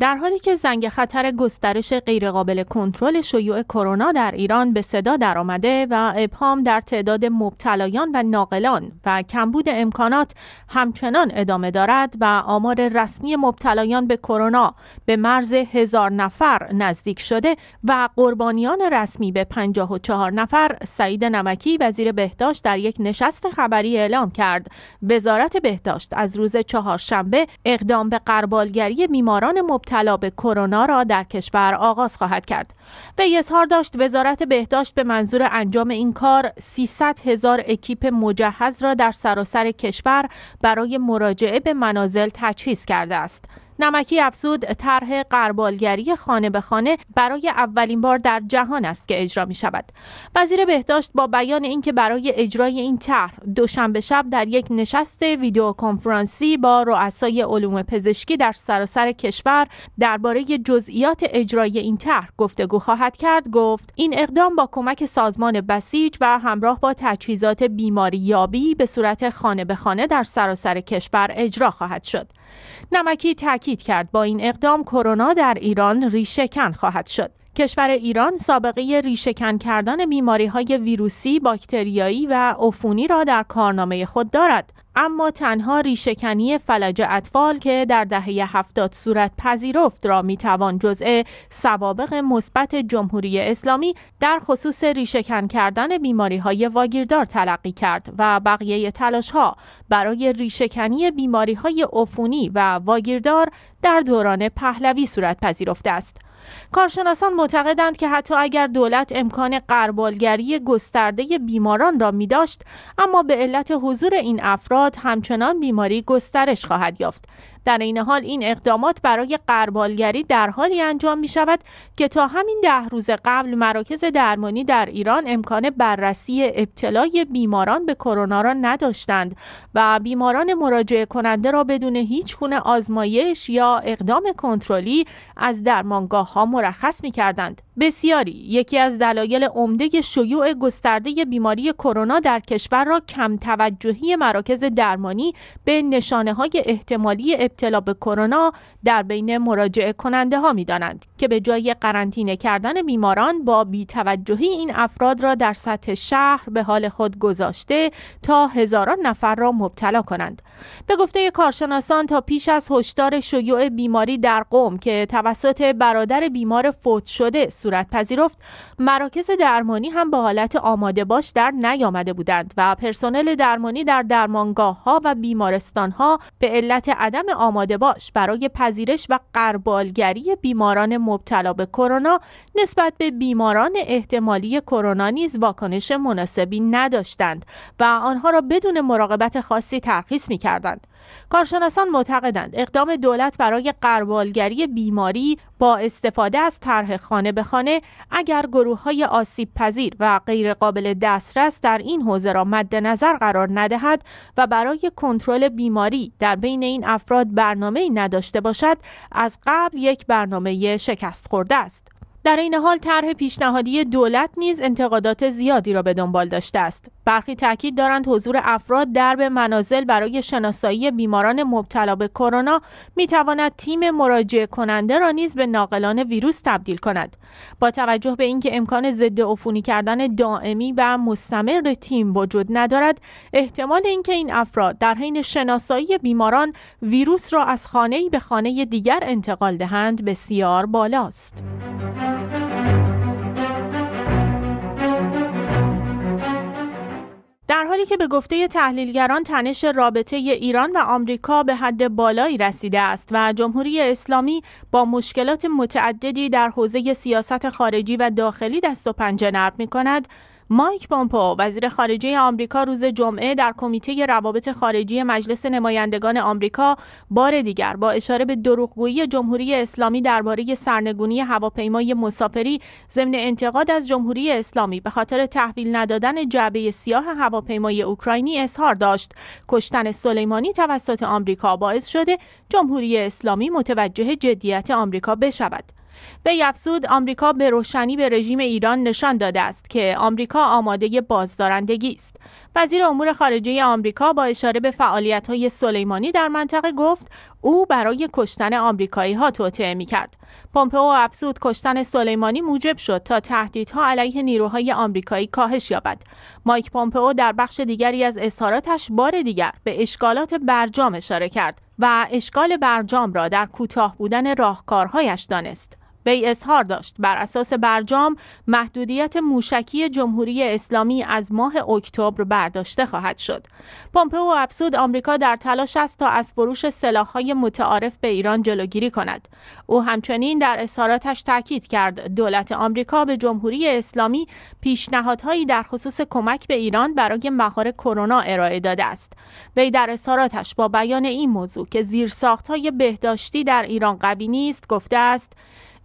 در حالی که زنگ خطر گسترش غیرقابل کنترل شیوع کرونا در ایران به صدا درآمده و ابهام در تعداد مبتلایان و ناقلان و کمبود امکانات همچنان ادامه دارد و آمار رسمی مبتلایان به کرونا به مرز هزار نفر نزدیک شده و قربانیان رسمی به 54 نفر سعید نمکی وزیر بهداشت در یک نشست خبری اعلام کرد وزارت بهداشت از روز چهارشنبه اقدام به قربالگری بیماران مبتلا مبتلا کرونا را در کشور آغاز خواهد کرد وی اظهار داشت وزارت بهداشت به منظور انجام این کار 300 هزار اکیپ مجهز را در سراسر کشور برای مراجعه به منازل تجهیز کرده است نمکی افزود طرح قربالگری خانه به خانه برای اولین بار در جهان است که اجرا می شود وزیر بهداشت با بیان اینکه برای اجرای این طرح دوشنبه شب در یک نشست ویدیو کنفرانسی با رؤسای علوم پزشکی در سراسر کشور درباره جزئیات اجرای این طرح گفتگو خواهد کرد گفت این اقدام با کمک سازمان بسیج و همراه با تجهیزات بیماری یابی به صورت خانه به خانه در سراسر کشور اجرا خواهد شد نمکی تاکید کرد با این اقدام کرونا در ایران ریشهکن خواهد شد کشور ایران سابقه ریشهکن کردن بیماری های ویروسی، باکتریایی و عفونی را در کارنامه خود دارد اما تنها ریشهکنی فلج اطفال که در دهه هفتاد صورت پذیرفت را میتوان جزء سوابق مثبت جمهوری اسلامی در خصوص ریشهکن کردن بیماری های واگیردار تلقی کرد و بقیه تلاش ها برای ریشهکنی بیماری های عفونی و واگیردار در دوران پهلوی صورت پذیرفته است. کارشناسان معتقدند که حتی اگر دولت امکان قربالگری گسترده بیماران را می داشت اما به علت حضور این افراد همچنان بیماری گسترش خواهد یافت در این حال این اقدامات برای قربالگری در حالی انجام می شود که تا همین ده روز قبل مراکز درمانی در ایران امکان بررسی ابتلای بیماران به کرونا را نداشتند و بیماران مراجعه کننده را بدون هیچ گونه آزمایش یا اقدام کنترلی از درمانگاه ها مرخص می کردند. بسیاری یکی از دلایل عمده شیوع گسترده بیماری کرونا در کشور را کم توجهی مراکز درمانی به نشانه های احتمالی ابتلا به کرونا در بین مراجعه کننده ها می دانند که به جای قرنطینه کردن بیماران با بیتوجهی این افراد را در سطح شهر به حال خود گذاشته تا هزاران نفر را مبتلا کنند به گفته کارشناسان تا پیش از هشدار شیوع بیماری در قوم که توسط برادر بیمار فوت شده صورت پذیرفت مراکز درمانی هم به حالت آماده باش در نیامده بودند و پرسنل درمانی در درمانگاه ها و بیمارستان ها به علت عدم آماده باش برای پذیرش و قربالگری بیماران مبتلا به کرونا نسبت به بیماران احتمالی کرونا نیز واکنش مناسبی نداشتند و آنها را بدون مراقبت خاصی ترخیص می کردند. کارشناسان معتقدند اقدام دولت برای قربالگری بیماری با استفاده از طرح خانه به خانه اگر گروه های آسیب پذیر و غیرقابل دسترس در این حوزه را مد نظر قرار ندهد و برای کنترل بیماری در بین این افراد برنامه نداشته باشد از قبل یک برنامه شکست خورده است. در این حال طرح پیشنهادی دولت نیز انتقادات زیادی را به دنبال داشته است برخی تاکید دارند حضور افراد در به منازل برای شناسایی بیماران مبتلا به کرونا میتواند تیم مراجع کننده را نیز به ناقلان ویروس تبدیل کند با توجه به اینکه امکان ضد عفونی کردن دائمی و مستمر تیم وجود ندارد احتمال اینکه این افراد در حین شناسایی بیماران ویروس را از خانه به خانه دیگر انتقال دهند بسیار بالاست. در حالی که به گفته تحلیلگران تنش رابطه ایران و آمریکا به حد بالایی رسیده است و جمهوری اسلامی با مشکلات متعددی در حوزه سیاست خارجی و داخلی دست و پنجه نرم می کند، مایک پومپو وزیر خارجه آمریکا روز جمعه در کمیته روابط خارجی مجلس نمایندگان آمریکا بار دیگر با اشاره به دروغگویی جمهوری اسلامی درباره سرنگونی هواپیمای مسافری ضمن انتقاد از جمهوری اسلامی به خاطر تحویل ندادن جعبه سیاه هواپیمای اوکراینی اظهار داشت کشتن سلیمانی توسط آمریکا باعث شده جمهوری اسلامی متوجه جدیت آمریکا بشود یفسود آمریکا به روشنی به رژیم ایران نشان داده است که آمریکا آماده بازدارندگی است وزیر امور خارجه آمریکا با اشاره به فعالیت‌های سلیمانی در منطقه گفت او برای کشتن آمریکایی ها توطعه می کرد. افزود کشتن سلیمانی موجب شد تا تهدیدها علیه نیروهای آمریکایی کاهش یابد. مایک پمپئو در بخش دیگری از اظهاراتش بار دیگر به اشکالات برجام اشاره کرد و اشکال برجام را در کوتاه بودن راهکارهایش دانست. وی اظهار داشت بر اساس برجام محدودیت موشکی جمهوری اسلامی از ماه اکتبر برداشته خواهد شد. پومپئو افزود آمریکا در تلاش است تا از فروش سلاح‌های متعارف به ایران جلوگیری کند. او همچنین در اظهاراتش تاکید کرد دولت آمریکا به جمهوری اسلامی پیشنهادهایی در خصوص کمک به ایران برای مهار کرونا ارائه داده است. وی در اظهاراتش با بیان این موضوع که زیرساخت‌های بهداشتی در ایران قوی نیست گفته است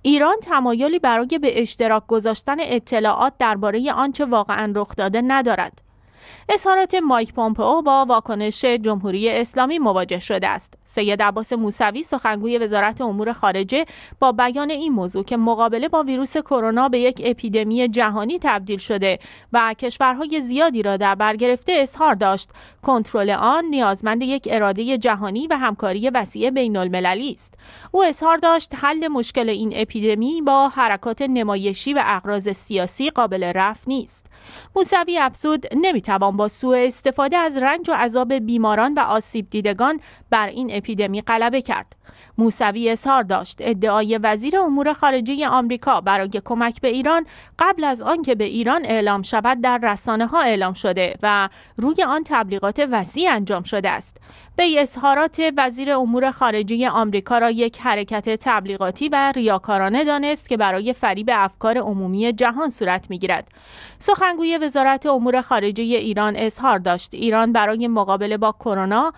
ایران تمایلی برای به اشتراک گذاشتن اطلاعات درباره آنچه واقعا رخ داده ندارد اظهارات مایک پومپئو با واکنش جمهوری اسلامی مواجه شده است سید عباس موسوی سخنگوی وزارت امور خارجه با بیان این موضوع که مقابله با ویروس کرونا به یک اپیدمی جهانی تبدیل شده و کشورهای زیادی را در بر گرفته اظهار داشت کنترل آن نیازمند یک اراده جهانی و همکاری وسیع بین المللی است او اظهار داشت حل مشکل این اپیدمی با حرکات نمایشی و اغراض سیاسی قابل رفع نیست موسوی افزود نمی میتوان با سوء استفاده از رنج و عذاب بیماران و آسیب دیدگان بر این اپیدمی غلبه کرد. موسوی اظهار داشت ادعای وزیر امور خارجه آمریکا برای کمک به ایران قبل از آنکه به ایران اعلام شود در رسانه ها اعلام شده و روی آن تبلیغات وسیع انجام شده است. به اظهارات وزیر امور خارجه آمریکا را یک حرکت تبلیغاتی و ریاکارانه دانست که برای فریب افکار عمومی جهان صورت میگیرد سخنگوی وزارت امور خارجه ایران اظهار داشت ایران برای مقابله با کرونا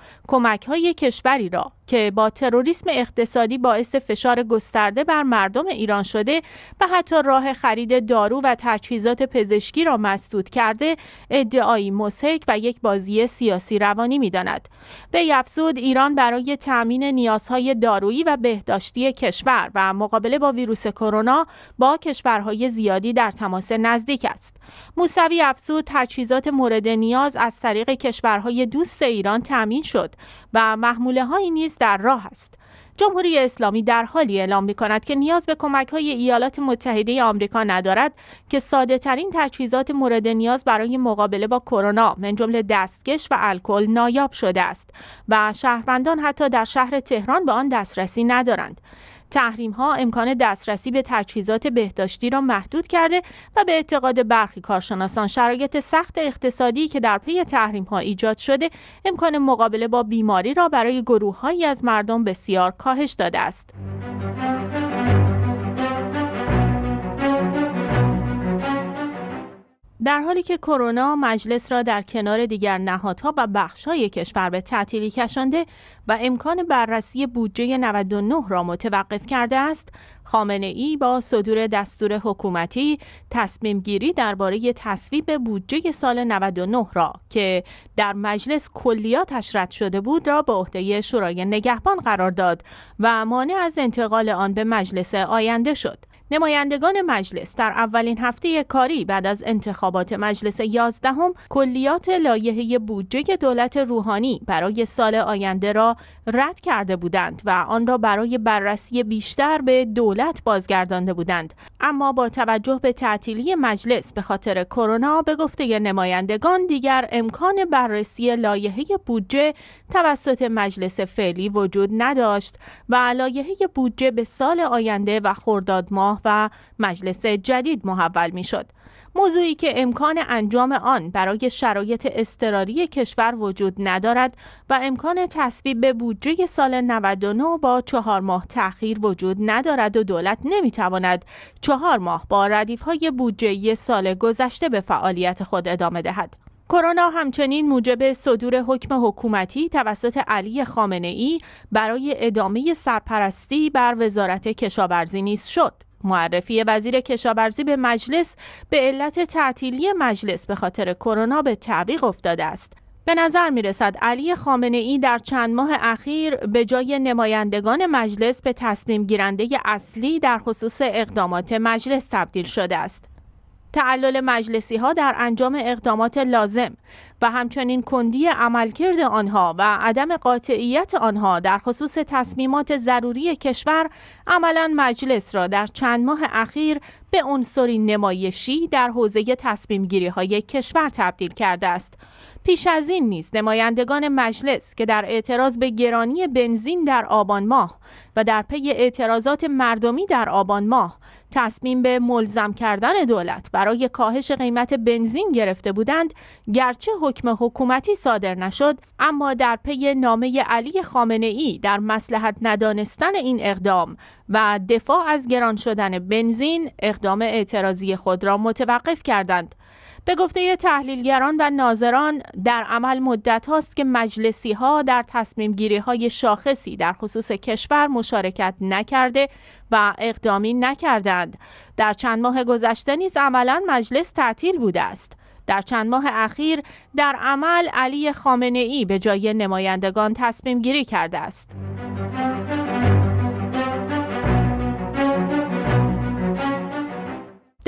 های کشوری را که با تروریسم اقتصادی باعث فشار گسترده بر مردم ایران شده و حتی راه خرید دارو و تجهیزات پزشکی را مسدود کرده ادعایی مسک و یک بازی سیاسی روانی میداند به افزود ایران برای تأمین نیازهای دارویی و بهداشتی کشور و مقابله با ویروس کرونا با کشورهای زیادی در تماس نزدیک است موسوی افزود تجهیزات مورد نیاز از طریق کشورهای دوست ایران تأمین شد و محموله های نیز در راه است جمهوری اسلامی در حالی اعلام می کند که نیاز به کمک های ایالات متحده آمریکا ندارد که ساده ترین تجهیزات مورد نیاز برای مقابله با کرونا من جمله دستکش و الکل نایاب شده است و شهروندان حتی در شهر تهران به آن دسترسی ندارند تحریم ها امکان دسترسی به تجهیزات بهداشتی را محدود کرده و به اعتقاد برخی کارشناسان شرایط سخت اقتصادی که در پی تحریم ها ایجاد شده امکان مقابله با بیماری را برای گروههایی از مردم بسیار کاهش داده است. در حالی که کرونا مجلس را در کنار دیگر نهادها و های کشور به تعطیلی کشانده و امکان بررسی بودجه 99 را متوقف کرده است، خامنه ای با صدور دستور حکومتی تصمیم گیری درباره تصویب بودجه سال 99 را که در مجلس کلیاتش رد شده بود را به عهده شورای نگهبان قرار داد و مانع از انتقال آن به مجلس آینده شد. نمایندگان مجلس در اولین هفته کاری بعد از انتخابات مجلس یازدهم کلیات لایحه بودجه دولت روحانی برای سال آینده را رد کرده بودند و آن را برای بررسی بیشتر به دولت بازگردانده بودند اما با توجه به تعطیلی مجلس به خاطر کرونا به گفته نمایندگان دیگر امکان بررسی لایحه بودجه توسط مجلس فعلی وجود نداشت و لایحه بودجه به سال آینده و خرداد ماه و مجلس جدید محول می شد. موضوعی که امکان انجام آن برای شرایط اضطراری کشور وجود ندارد و امکان تصویب بودجه سال 99 با چهار ماه تأخیر وجود ندارد و دولت نمیتواند چهار ماه با ردیف های بودجه سال گذشته به فعالیت خود ادامه دهد. کرونا همچنین موجب صدور حکم حکومتی توسط علی خامنه ای برای ادامه سرپرستی بر وزارت کشاورزی نیز شد. معرفی وزیر کشاورزی به مجلس به علت تعطیلی مجلس به خاطر کرونا به تعویق افتاده است به نظر می رسد علی خامنه ای در چند ماه اخیر به جای نمایندگان مجلس به تصمیم گیرنده اصلی در خصوص اقدامات مجلس تبدیل شده است. تعلل مجلسی ها در انجام اقدامات لازم و همچنین کندی عملکرد آنها و عدم قاطعیت آنها در خصوص تصمیمات ضروری کشور عملا مجلس را در چند ماه اخیر به عنصری نمایشی در حوزه تصمیم گیری های کشور تبدیل کرده است. پیش از این نیز نمایندگان مجلس که در اعتراض به گرانی بنزین در آبان ماه و در پی اعتراضات مردمی در آبان ماه تصمیم به ملزم کردن دولت برای کاهش قیمت بنزین گرفته بودند گرچه حکم حکومتی صادر نشد اما در پی نامه علی خامنه ای در مسلحت ندانستن این اقدام و دفاع از گران شدن بنزین اقدام اعتراضی خود را متوقف کردند به گفته تحلیلگران و ناظران در عمل مدت هاست که مجلسی ها در تصمیم گیری های شاخصی در خصوص کشور مشارکت نکرده و اقدامی نکردند. در چند ماه گذشته نیز عملا مجلس تعطیل بوده است. در چند ماه اخیر در عمل علی خامنه ای به جای نمایندگان تصمیم گیری کرده است.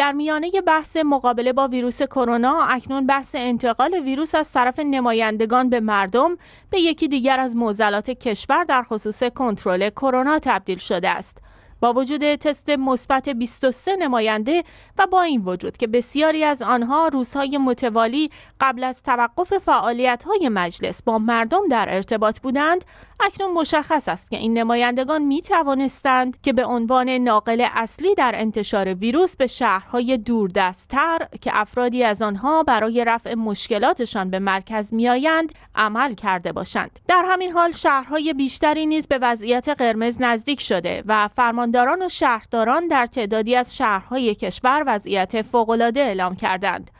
در میانه بحث مقابله با ویروس کرونا اکنون بحث انتقال ویروس از طرف نمایندگان به مردم به یکی دیگر از معضلات کشور در خصوص کنترل کرونا تبدیل شده است. با وجود تست مثبت 23 نماینده و با این وجود که بسیاری از آنها روزهای متوالی قبل از توقف فعالیت‌های مجلس با مردم در ارتباط بودند، اکنون مشخص است که این نمایندگان می توانستند که به عنوان ناقل اصلی در انتشار ویروس به شهرهای دوردستتر که افرادی از آنها برای رفع مشکلاتشان به مرکز میآیند عمل کرده باشند. در همین حال شهرهای بیشتری نیز به وضعیت قرمز نزدیک شده و فرمان زمینداران و شهرداران در تعدادی از شهرهای کشور وضعیت فوقالعاده اعلام کردند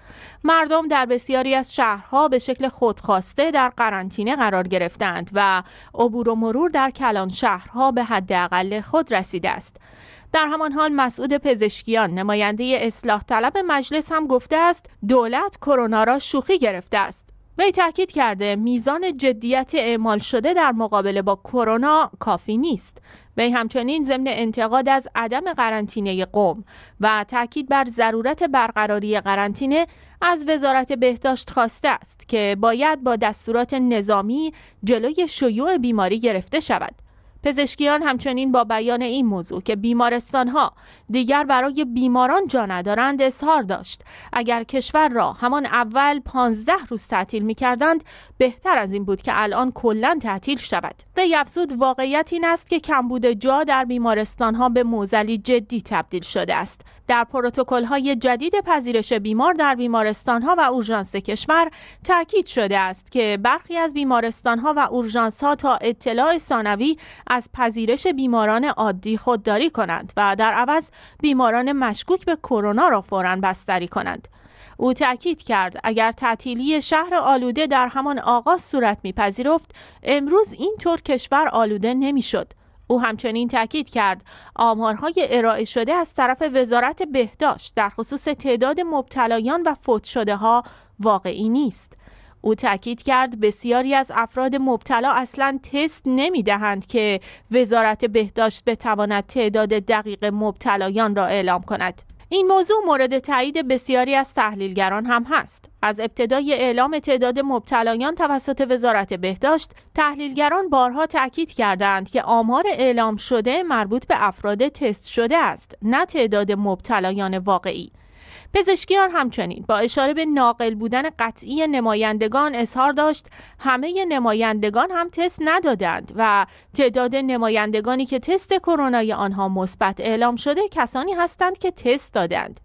مردم در بسیاری از شهرها به شکل خودخواسته در قرنطینه قرار گرفتند و عبور و مرور در کلان شهرها به حداقل خود رسیده است در همان حال مسعود پزشکیان نماینده اصلاح طلب مجلس هم گفته است دولت کرونا را شوخی گرفته است وی تاکید کرده میزان جدیت اعمال شده در مقابله با کرونا کافی نیست وی همچنین ضمن انتقاد از عدم قرنطینه قوم و تاکید بر ضرورت برقراری قرنطینه از وزارت بهداشت خواسته است که باید با دستورات نظامی جلوی شیوع بیماری گرفته شود پزشکیان همچنین با بیان این موضوع که بیمارستان ها دیگر برای بیماران جا ندارند اظهار داشت اگر کشور را همان اول 15 روز تعطیل می کردند بهتر از این بود که الان کلا تعطیل شود به افزود واقعیت این است که کمبود جا در بیمارستان ها به موزلی جدی تبدیل شده است در پروتکل های جدید پذیرش بیمار در بیمارستان ها و اورژانس کشور تاکید شده است که برخی از بیمارستان ها و اورژانس ها تا اطلاع ثانوی از پذیرش بیماران عادی خودداری کنند و در عوض بیماران مشکوک به کرونا را فورا بستری کنند. او تأکید کرد اگر تعطیلی شهر آلوده در همان آغاز صورت میپذیرفت امروز اینطور کشور آلوده نمیشد او همچنین تاکید کرد آمارهای ارائه شده از طرف وزارت بهداشت در خصوص تعداد مبتلایان و فوت شده ها واقعی نیست. او تاکید کرد بسیاری از افراد مبتلا اصلا تست نمی دهند که وزارت بهداشت بتواند تعداد دقیق مبتلایان را اعلام کند. این موضوع مورد تایید بسیاری از تحلیلگران هم هست. از ابتدای اعلام تعداد مبتلایان توسط وزارت بهداشت، تحلیلگران بارها تاکید کردند که آمار اعلام شده مربوط به افراد تست شده است، نه تعداد مبتلایان واقعی. پزشکیان همچنین با اشاره به ناقل بودن قطعی نمایندگان اظهار داشت همه نمایندگان هم تست ندادند و تعداد نمایندگانی که تست کرونای آنها مثبت اعلام شده کسانی هستند که تست دادند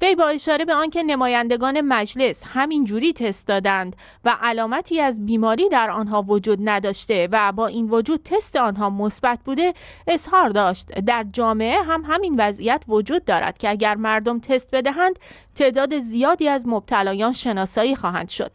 وی با اشاره به آنکه نمایندگان مجلس همینجوری تست دادند و علامتی از بیماری در آنها وجود نداشته و با این وجود تست آنها مثبت بوده اظهار داشت در جامعه هم همین وضعیت وجود دارد که اگر مردم تست بدهند تعداد زیادی از مبتلایان شناسایی خواهند شد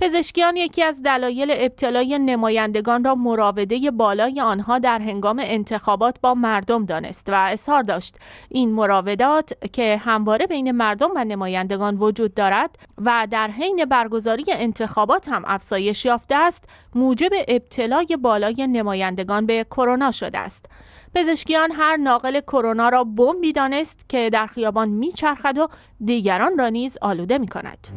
پزشکیان یکی از دلایل ابتلای نمایندگان را مراوده بالای آنها در هنگام انتخابات با مردم دانست و اظهار داشت این مراودات که همواره بین مردم و نمایندگان وجود دارد و در حین برگزاری انتخابات هم افزایش یافته است موجب ابتلای بالای نمایندگان به کرونا شده است پزشکیان هر ناقل کرونا را بمبی دانست که در خیابان میچرخد و دیگران را نیز آلوده می کند.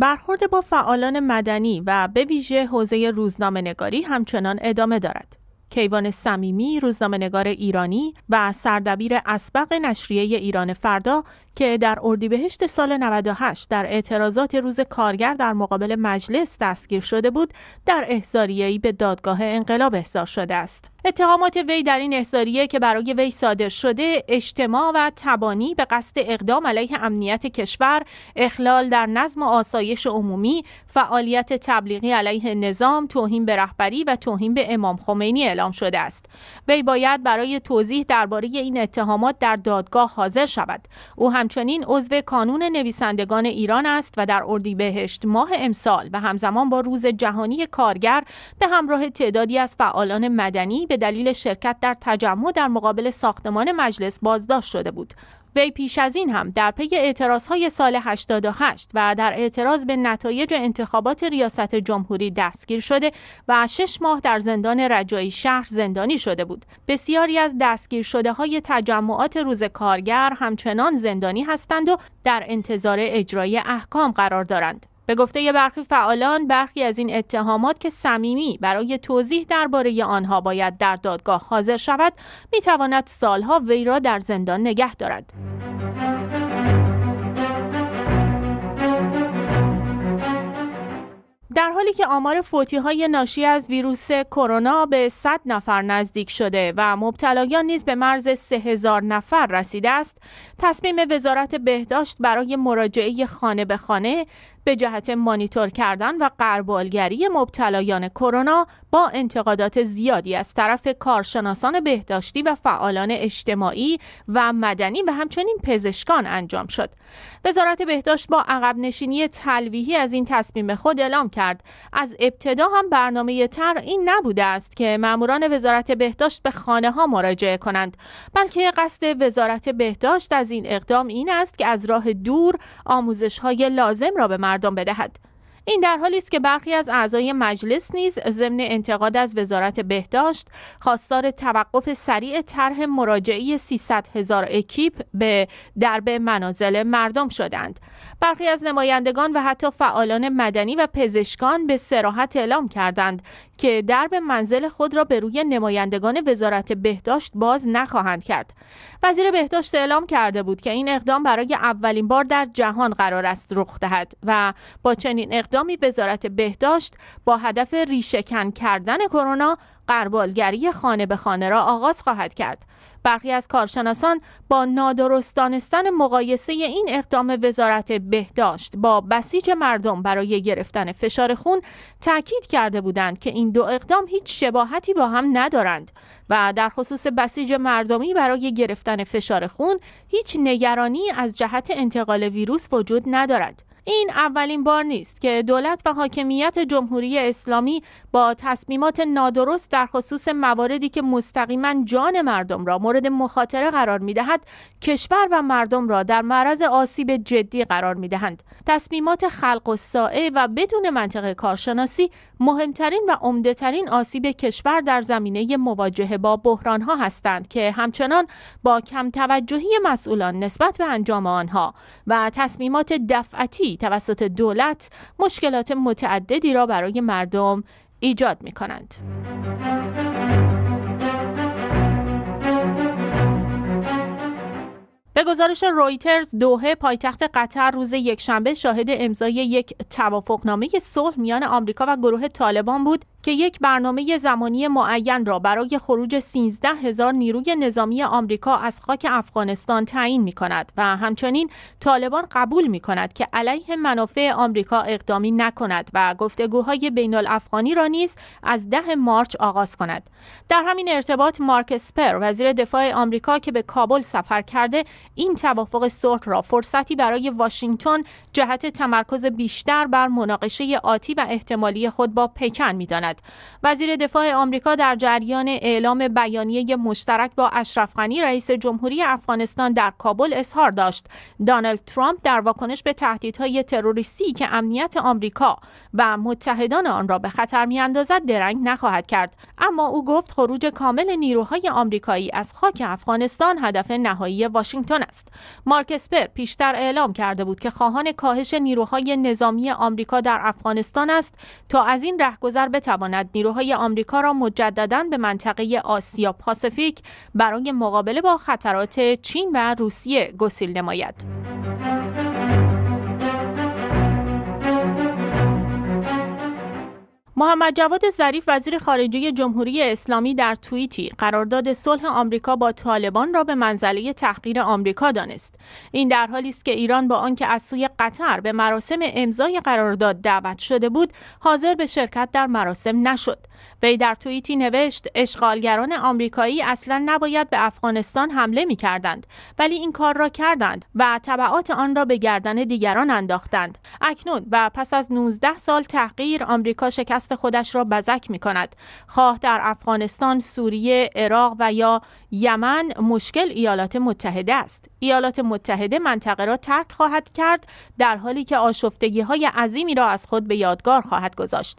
برخورد با فعالان مدنی و به ویژه حوزه روزنامه نگاری همچنان ادامه دارد. کیوان صمیمی نگار ایرانی و سردبیر اسبق نشریه ایران فردا که در اردیبهشت سال 98 در اعتراضات روز کارگر در مقابل مجلس دستگیر شده بود در احضاریه‌ای به دادگاه انقلاب احضار شده است اتهامات وی در این احضاریه که برای وی صادر شده اجتماع و تبانی به قصد اقدام علیه امنیت کشور اخلال در نظم و آسایش عمومی فعالیت تبلیغی علیه نظام توهین به رهبری و توهین به امام خمینی اعلام شده است وی باید برای توضیح درباره این اتهامات در دادگاه حاضر شود او همچنین عضو کانون نویسندگان ایران است و در اردیبهشت ماه امسال و همزمان با روز جهانی کارگر به همراه تعدادی از فعالان مدنی به دلیل شرکت در تجمع در مقابل ساختمان مجلس بازداشت شده بود. وی پیش از این هم در پی های سال 88 و در اعتراض به نتایج انتخابات ریاست جمهوری دستگیر شده و شش ماه در زندان رجایی شهر زندانی شده بود. بسیاری از دستگیر شده های تجمعات روز کارگر همچنان زندانی هستند و در انتظار اجرای احکام قرار دارند. به گفته یه برخی فعالان برخی از این اتهامات که صمیمی برای توضیح درباره آنها باید در دادگاه حاضر شود میتواند سالها وی را در زندان نگه دارد در حالی که آمار فوتی های ناشی از ویروس کرونا به 100 نفر نزدیک شده و مبتلایان نیز به مرز 3000 نفر رسیده است، تصمیم وزارت بهداشت برای مراجعه خانه به خانه به جهت مانیتور کردن و قربالگری مبتلایان کرونا با انتقادات زیادی از طرف کارشناسان بهداشتی و فعالان اجتماعی و مدنی و همچنین پزشکان انجام شد. وزارت بهداشت با عقب نشینی تلویحی از این تصمیم خود اعلام کرد از ابتدا هم برنامه تر این نبوده است که ماموران وزارت بهداشت به خانه ها مراجعه کنند بلکه قصد وزارت بهداشت از این اقدام این است که از راه دور آموزش های لازم را به مردم بدهد این در حالی است که برخی از اعضای مجلس نیز ضمن انتقاد از وزارت بهداشت خواستار توقف سریع طرح مراجعه 300 هزار اکیپ به درب منازل مردم شدند برخی از نمایندگان و حتی فعالان مدنی و پزشکان به سراحت اعلام کردند که درب منزل خود را به روی نمایندگان وزارت بهداشت باز نخواهند کرد. وزیر بهداشت اعلام کرده بود که این اقدام برای اولین بار در جهان قرار است رخ دهد و با چنین اقدامی وزارت بهداشت با هدف ریشهکن کردن کرونا قربالگری خانه به خانه را آغاز خواهد کرد. برخی از کارشناسان با نادرست دانستن مقایسه این اقدام وزارت بهداشت با بسیج مردم برای گرفتن فشار خون تاکید کرده بودند که این دو اقدام هیچ شباهتی با هم ندارند و در خصوص بسیج مردمی برای گرفتن فشار خون هیچ نگرانی از جهت انتقال ویروس وجود ندارد این اولین بار نیست که دولت و حاکمیت جمهوری اسلامی با تصمیمات نادرست در خصوص مواردی که مستقیما جان مردم را مورد مخاطره قرار میدهد کشور و مردم را در معرض آسیب جدی قرار میدهند تصمیمات خلق و سائه و بدون منطق کارشناسی مهمترین و عمدهترین آسیب کشور در زمینه مواجهه با بحران ها هستند که همچنان با کم توجهی مسئولان نسبت به انجام آنها و تصمیمات دفعتی توسط دولت مشکلات متعددی را برای مردم ایجاد می کنند. به گزارش رویترز دوهه پایتخت قطر روز یکشنبه شاهد امضای یک توافقنامه صلح میان آمریکا و گروه طالبان بود که یک برنامه زمانی معین را برای خروج 13 هزار نیروی نظامی آمریکا از خاک افغانستان تعیین می کند و همچنین طالبان قبول می کند که علیه منافع آمریکا اقدامی نکند و گفتگوهای بین الافغانی را نیز از 10 مارچ آغاز کند. در همین ارتباط مارک سپر وزیر دفاع آمریکا که به کابل سفر کرده این توافق صلح را فرصتی برای واشنگتن جهت تمرکز بیشتر بر مناقشه آتی و احتمالی خود با پکن میداند. وزیر دفاع آمریکا در جریان اعلام بیانیه مشترک با اشرف غنی رئیس جمهوری افغانستان در کابل اظهار داشت دانالد ترامپ در واکنش به تهدیدهای تروریستی که امنیت آمریکا و متحدان آن را به خطر میاندازد درنگ نخواهد کرد اما او گفت خروج کامل نیروهای آمریکایی از خاک افغانستان هدف نهایی واشنگتن است مارک اسپر پیشتر اعلام کرده بود که خواهان کاهش نیروهای نظامی آمریکا در افغانستان است تا از این رهگذر بتواند میتواند نیروهای آمریکا را مجددا به منطقه آسیا پاسفیک برای مقابله با خطرات چین و روسیه گسیل نماید. محمد جواد ظریف وزیر خارجه جمهوری اسلامی در توییتی قرارداد صلح آمریکا با طالبان را به منزله تحقیر آمریکا دانست این در حالی است که ایران با آنکه از سوی قطر به مراسم امضای قرارداد دعوت شده بود حاضر به شرکت در مراسم نشد وی در توییتی نوشت اشغالگران آمریکایی اصلا نباید به افغانستان حمله می کردند ولی این کار را کردند و طبعات آن را به گردن دیگران انداختند اکنون و پس از 19 سال تحقیر آمریکا شکست خودش را بزک می کند خواه در افغانستان سوریه عراق و یا یمن مشکل ایالات متحده است ایالات متحده منطقه را ترک خواهد کرد در حالی که آشفتگی های عظیمی را از خود به یادگار خواهد گذاشت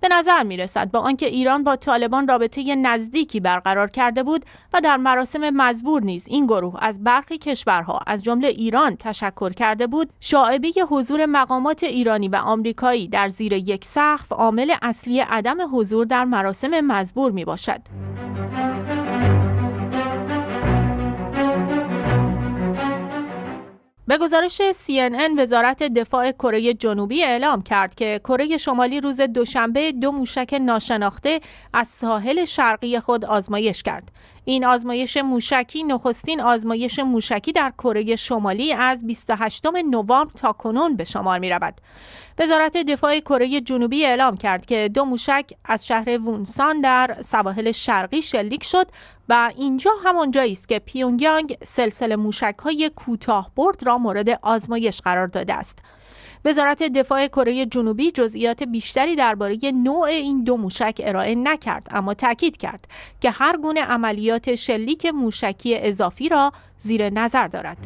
به نظر می رسد با آنکه ایران با طالبان رابطه نزدیکی برقرار کرده بود و در مراسم مزبور نیز این گروه از برخی کشورها از جمله ایران تشکر کرده بود شاعبه حضور مقامات ایرانی و آمریکایی در زیر یک سقف عامل اصلی عدم حضور در مراسم مزبور می باشد. به گزارش CNN وزارت دفاع کره جنوبی اعلام کرد که کره شمالی روز دوشنبه دو موشک ناشناخته از ساحل شرقی خود آزمایش کرد. این آزمایش موشکی نخستین آزمایش موشکی در کره شمالی از 28 نوامبر تا کنون به شمار می رود. وزارت دفاع کره جنوبی اعلام کرد که دو موشک از شهر وونسان در سواحل شرقی شلیک شد و اینجا همان جایی است که پیونگیانگ سلسله موشک های کوتاه برد را مورد آزمایش قرار داده است. وزارت دفاع کره جنوبی جزئیات بیشتری درباره نوع این دو موشک ارائه نکرد اما تاکید کرد که هر گونه عملیات شلیک موشکی اضافی را زیر نظر دارد.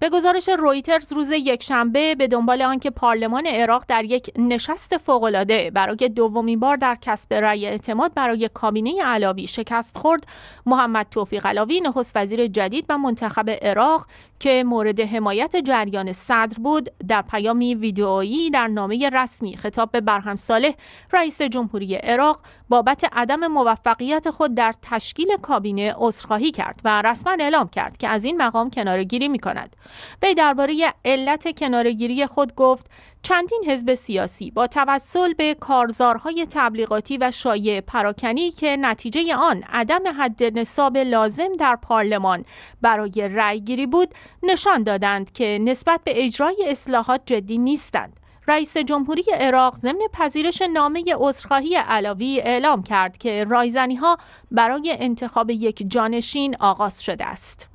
به گزارش رویترز روز یکشنبه به دنبال آنکه پارلمان عراق در یک نشست فوقالعاده برای دومین بار در کسب رأی اعتماد برای کابینه علاوی شکست خورد محمد توفیق علاوی نخست وزیر جدید و منتخب عراق که مورد حمایت جریان صدر بود در پیامی ویدئویی در نامه رسمی خطاب به برهم صالح رئیس جمهوری عراق بابت عدم موفقیت خود در تشکیل کابینه عذرخواهی کرد و رسما اعلام کرد که از این مقام کنارگیری می کند. وی درباره علت کنارگیری خود گفت چندین حزب سیاسی با توسل به کارزارهای تبلیغاتی و شایع پراکنی که نتیجه آن عدم حد نصاب لازم در پارلمان برای گیری بود نشان دادند که نسبت به اجرای اصلاحات جدی نیستند رئیس جمهوری عراق ضمن پذیرش نامه عذرخواهی علاوی اعلام کرد که رایزنی ها برای انتخاب یک جانشین آغاز شده است.